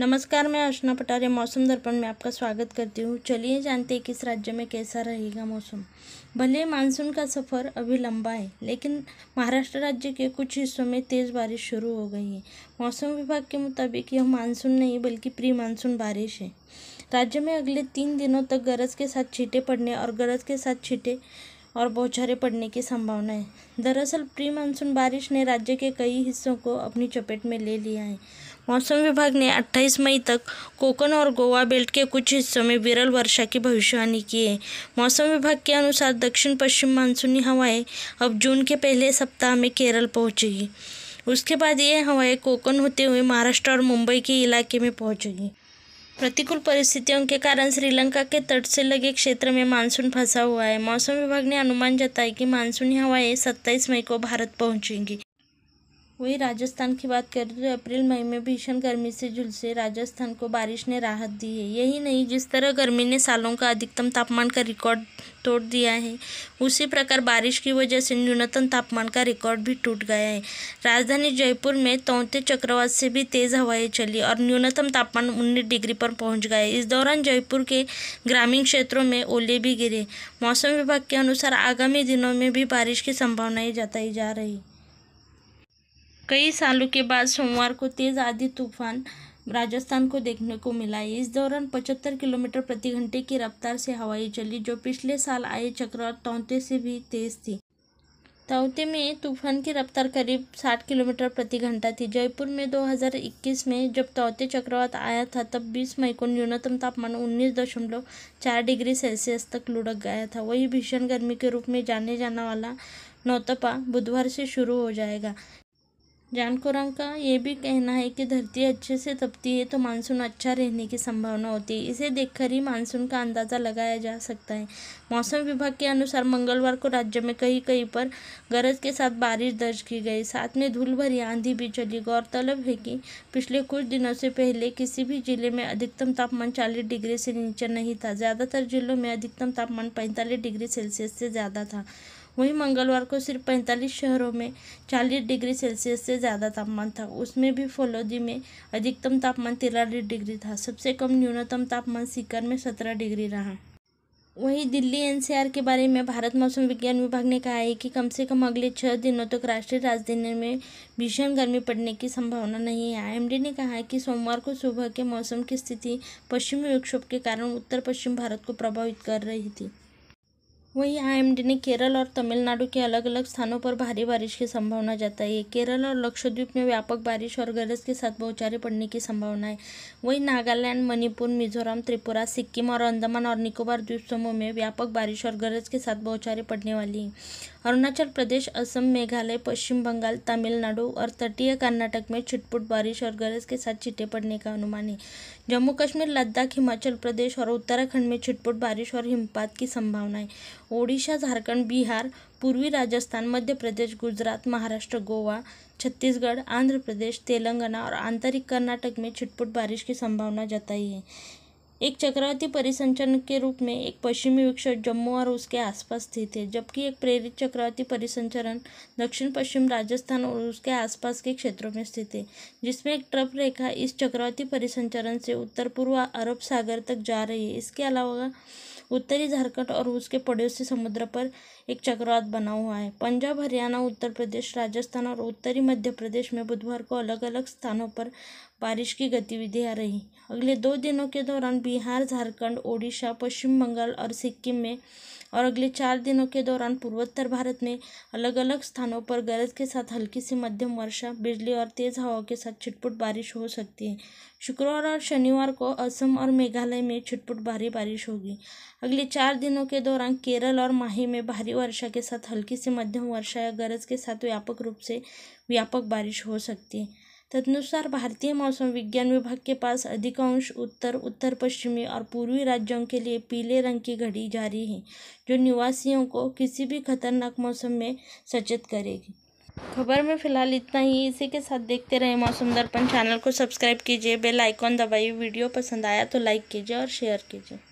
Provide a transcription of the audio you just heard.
नमस्कार मैं अर्चना पटारे मौसम दर्पण में आपका स्वागत करती हूँ चलिए जानते हैं किस राज्य में कैसा रहेगा मौसम भले मानसून का सफ़र अभी लंबा है लेकिन महाराष्ट्र राज्य के कुछ हिस्सों में तेज़ बारिश शुरू हो गई है मौसम विभाग के मुताबिक यह मानसून नहीं बल्कि प्री मानसून बारिश है राज्य में अगले तीन दिनों तक गरज के साथ छीटे पड़ने और गरज के साथ छीटे और बौछारे पड़ने की संभावना है दरअसल प्री मानसून बारिश ने राज्य के कई हिस्सों को अपनी चपेट में ले लिया है मौसम विभाग ने 28 मई तक कोकण और गोवा बेल्ट के कुछ हिस्सों में विरल वर्षा की भविष्यवाणी की है मौसम विभाग के अनुसार दक्षिण पश्चिम मानसूनी हवाएं अब जून के पहले सप्ताह में केरल पहुंचेगी उसके बाद ये हवाएं कोकण होते हुए महाराष्ट्र और मुंबई के इलाके में पहुँचेगी प्रतिकूल परिस्थितियों के कारण श्रीलंका के तट से लगे क्षेत्र में मानसून फंसा हुआ है मौसम विभाग ने अनुमान जताया कि मानसूनी हवाएं 27 मई को भारत पहुंचेंगी वही राजस्थान की बात करें तो अप्रैल मई में भीषण गर्मी से झुलसे राजस्थान को बारिश ने राहत दी है यही नहीं जिस तरह गर्मी ने सालों का अधिकतम तापमान का रिकॉर्ड तोड़ दिया है उसी प्रकार बारिश की वजह से न्यूनतम तापमान का रिकॉर्ड भी टूट गया है राजधानी जयपुर में तोते चक्रवात से भी तेज़ हवाएं चली और न्यूनतम तापमान उन्नीस डिग्री पर पहुंच गए इस दौरान जयपुर के ग्रामीण क्षेत्रों में ओले भी गिरे मौसम विभाग के अनुसार आगामी दिनों में भी बारिश की संभावनाएं जताई जा रही कई सालों के बाद सोमवार को तेज आधी तूफान राजस्थान को देखने को मिला है इस दौरान 75 किलोमीटर प्रति घंटे की रफ्तार से हवाएं चली जो पिछले साल आए चक्रवात तौते से भी तेज थी तौते में तूफान की रफ्तार करीब 60 किलोमीटर प्रति घंटा थी जयपुर में 2021 में जब तौते चक्रवात आया था तब 20 मई को न्यूनतम तापमान 19.4 डिग्री सेल्सियस तक लुढ़क गया था वही भीषण गर्मी के रूप में जाने जाने वाला नौतपा बुधवार से शुरू हो जाएगा जान का ये भी कहना है कि धरती अच्छे से तपती है तो मानसून अच्छा रहने की संभावना होती है इसे देखकर ही मानसून का अंदाज़ा लगाया जा सकता है मौसम विभाग के अनुसार मंगलवार को राज्य में कहीं कहीं पर गरज के साथ बारिश दर्ज की गई साथ में धूल भरी आंधी भी चली गौरतलब है कि पिछले कुछ दिनों से पहले किसी भी जिले में अधिकतम तापमान चालीस डिग्री से नीचे नहीं था ज़्यादातर जिलों में अधिकतम तापमान पैंतालीस डिग्री सेल्सियस से ज़्यादा था वहीं मंगलवार को सिर्फ पैंतालीस शहरों में चालीस डिग्री सेल्सियस से ज़्यादा तापमान था उसमें भी फलौदी में अधिकतम तापमान तिरालीस डिग्री था सबसे कम न्यूनतम तापमान सीकर में सत्रह डिग्री रहा वहीं दिल्ली एनसीआर के बारे में भारत मौसम विज्ञान विभाग ने कहा है कि कम से कम अगले छः दिनों तक तो राष्ट्रीय राजधानी में भीषण गर्मी पड़ने की संभावना नहीं है आईएमडी ने कहा है कि सोमवार को सुबह के मौसम की स्थिति पश्चिमी विक्षोभ के कारण उत्तर पश्चिम भारत को प्रभावित कर रही थी वहीं आई ने केरल और तमिलनाडु के अलग अलग स्थानों पर भारी बारिश की संभावना जताई है केरल और लक्षद्वीप में व्यापक बारिश और गरज के साथ बौछारें पड़ने की संभावना है वहीं नागालैंड मणिपुर मिजोरम त्रिपुरा सिक्किम और अंडमान और निकोबार द्वीप समूह में व्यापक बारिश और गरज के साथ बौछारें पड़ने वाली हैं अरुणाचल प्रदेश असम मेघालय पश्चिम बंगाल तमिलनाडु और तटीय कर्नाटक में छिटपुट बारिश और गरज के साथ छिटे पड़ने का अनुमान है जम्मू कश्मीर लद्दाख हिमाचल प्रदेश और उत्तराखंड में छिटपुट बारिश और हिमपात की संभावना है ओडिशा झारखंड बिहार पूर्वी राजस्थान मध्य प्रदेश गुजरात महाराष्ट्र गोवा छत्तीसगढ़ आंध्र प्रदेश तेलंगाना और आंतरिक कर्नाटक में छिटपुट बारिश की संभावना जताई है एक चक्रवाती परिसंचरण के रूप में एक पश्चिमी विक्षोभ जम्मू और उसके आसपास स्थित है जबकि एक प्रेरित चक्रवाती परिसंचरण दक्षिण पश्चिम राजस्थान और उसके आसपास के क्षेत्रों में स्थित है जिसमें एक ट्रप रेखा इस चक्रवाती परिसंचरण से उत्तर पूर्व अरब सागर तक जा रही है इसके अलावा उत्तरी झारखंड और उसके पड़ोसी समुद्र पर एक चक्रवात बना हुआ है पंजाब हरियाणा उत्तर प्रदेश राजस्थान और उत्तरी मध्य प्रदेश में बुधवार को अलग अलग स्थानों पर बारिश की गतिविधियाँ रहीं अगले दो दिनों के दौरान बिहार झारखंड ओडिशा पश्चिम बंगाल और सिक्किम में और अगले चार दिनों के दौरान पूर्वोत्तर भारत में अलग अलग स्थानों पर गरज के साथ हल्की से मध्यम वर्षा बिजली और तेज़ हवाओं के साथ छिटपुट बारिश हो सकती है शुक्रवार और शनिवार को असम और मेघालय में छिटपुट भारी बारिश होगी अगले चार दिनों के दौरान केरल और माही में भारी वर्षा के साथ हल्की से मध्यम वर्षा या गरज के साथ व्यापक रूप से व्यापक बारिश हो सकती है तदनुसार भारतीय मौसम विज्ञान विभाग के पास अधिकांश उत्तर उत्तर पश्चिमी और पूर्वी राज्यों के लिए पीले रंग की घड़ी जारी है जो निवासियों को किसी भी खतरनाक मौसम में सचेत करेगी खबर में फिलहाल इतना ही इसी के साथ देखते रहे मौसम दर्पण चैनल को सब्सक्राइब कीजिए बेल आइकॉन दबाइए वीडियो पसंद आया तो लाइक कीजिए और शेयर कीजिए